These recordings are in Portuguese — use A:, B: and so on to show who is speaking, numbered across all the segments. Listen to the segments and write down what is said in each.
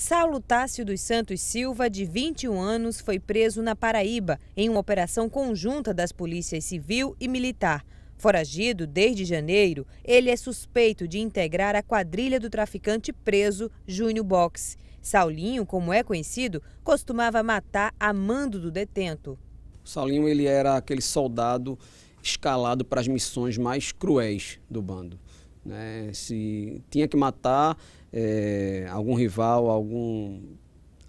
A: Saulo Tássio dos Santos Silva, de 21 anos, foi preso na Paraíba em uma operação conjunta das polícias civil e militar. Foragido desde janeiro, ele é suspeito de integrar a quadrilha do traficante preso Júnior Box. Saulinho, como é conhecido, costumava matar a mando do detento.
B: Saulinho ele era aquele soldado escalado para as missões mais cruéis do bando. Né? Se tinha que matar é, algum rival, algum,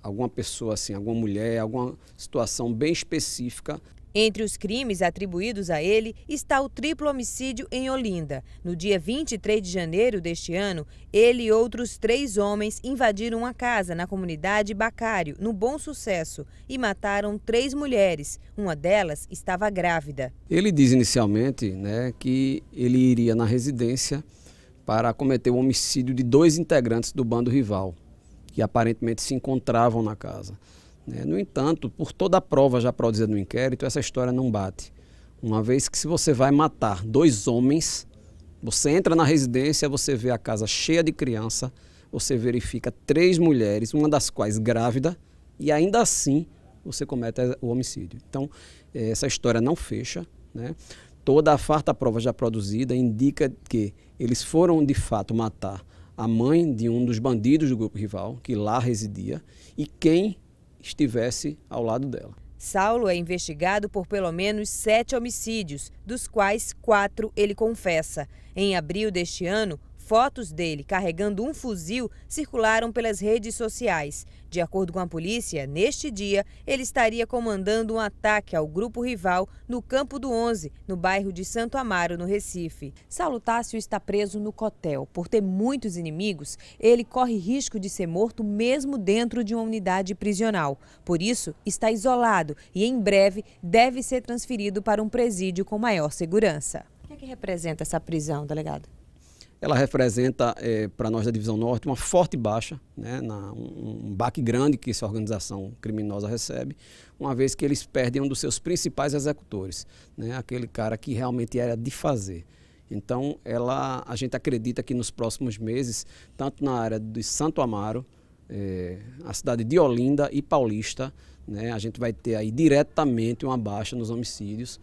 B: alguma pessoa, assim, alguma mulher, alguma situação bem específica
A: entre os crimes atribuídos a ele está o triplo homicídio em Olinda. No dia 23 de janeiro deste ano, ele e outros três homens invadiram uma casa na comunidade Bacário, no Bom Sucesso, e mataram três mulheres. Uma delas estava grávida.
B: Ele diz inicialmente né, que ele iria na residência para cometer o homicídio de dois integrantes do bando rival, que aparentemente se encontravam na casa. Né? No entanto, por toda a prova já produzida no inquérito, essa história não bate. Uma vez que se você vai matar dois homens, você entra na residência, você vê a casa cheia de criança, você verifica três mulheres, uma das quais grávida, e ainda assim você comete o homicídio. Então, eh, essa história não fecha. Né? Toda a farta prova já produzida indica que eles foram de fato matar a mãe de um dos bandidos do grupo rival, que lá residia, e quem estivesse ao lado dela. Saulo
A: é investigado por pelo menos sete homicídios, dos quais quatro ele confessa. Em abril deste ano, Fotos dele carregando um fuzil circularam pelas redes sociais. De acordo com a polícia, neste dia, ele estaria comandando um ataque ao grupo rival no Campo do Onze, no bairro de Santo Amaro, no Recife. Saulo Tássio está preso no Cotel. Por ter muitos inimigos, ele corre risco de ser morto mesmo dentro de uma unidade prisional. Por isso, está isolado e em breve deve ser transferido para um presídio com maior segurança. O que, é que representa essa prisão, delegado?
B: ela representa é, eh, para nós da Divisão Norte uma forte baixa, né, na, um, um, baque grande que essa organização criminosa recebe, uma vez que eles perdem um dos seus principais executores, né, aquele cara que realmente era de fazer. Então, ela, a gente acredita que nos próximos meses, tanto na área de Santo Amaro, é, a cidade de Olinda e Paulista, né, a gente vai ter aí diretamente uma baixa nos homicídios,